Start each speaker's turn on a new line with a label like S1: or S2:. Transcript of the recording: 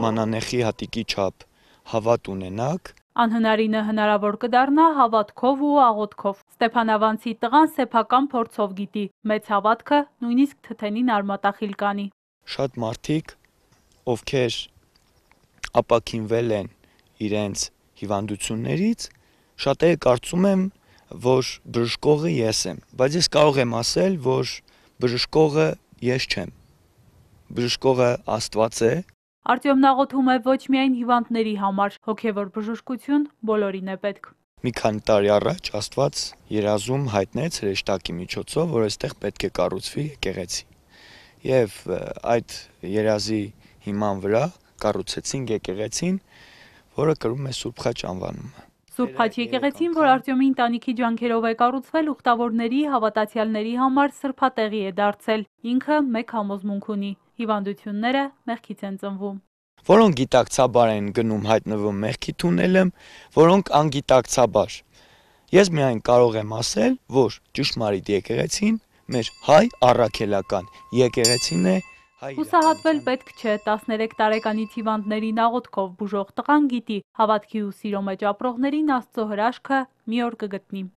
S1: մանանեխի հատիկի չափ հավատ ունենաք,
S2: Անհնարինը հնարավոր կդառնա հավատքով ու աղոթքով։ Ստեփանավանցի տղան սեփական փորձով գիտի, մեծ հավատքը նույնիսկ թթենին արմատախիլ կանի։
S1: Շատ մարդիկ, ովքեր ապակինվել են իրենց հիվանդություններից, շատերը կարծում եմ, որ բժշկողը ես եմ, բայց ես կարող եմ ասել, որ բժշկողը ես չեմ։ Բժշկողը Աստված է,
S2: Արտյոմնաղոթում է ոչ միայն հիվանդների համար, հոգևոր բժշկություն բոլորին է պետք։
S1: Մի քանի տարի առաջ Աստված երազում հայտնեց հրեշտակի միջոցով, որ այստեղ պետք է կառուցվի եկեղեցի։ Եվ այդ երազի հիման վրա կառուցեցին եկեղեցին, որը կրում է Սուրբ Խաչ անվանումը։
S2: Սուրբ Խաչ եկեղեցին, որ Արտյոմի ընտանիքի ջանքերով է կառուցվել, ուխտավորների, հավատացյալների համար սրբատեղի է դարձել։ Ինքը մեկ համոզմունք ունի հիվանդությունները մեղքից են ծնվում
S1: որոնք գիտակցաբար են գնում հայտնվում մեղքի թունելը, որոնք անգիտակցաբար։ Ես միայն կարող եմ ասել, որ ճշմարիտ եկեղեցին մեր հայ առաքելական եկեղեցին է։
S2: Հուսահատվել պետք չէ 13 տարեկանից հիվանդների աղոթքով բուժող տղան գիտի հավատքի ու սիրո մեջ ապրողներին աստծո հրաշքը մի օր կգտնի։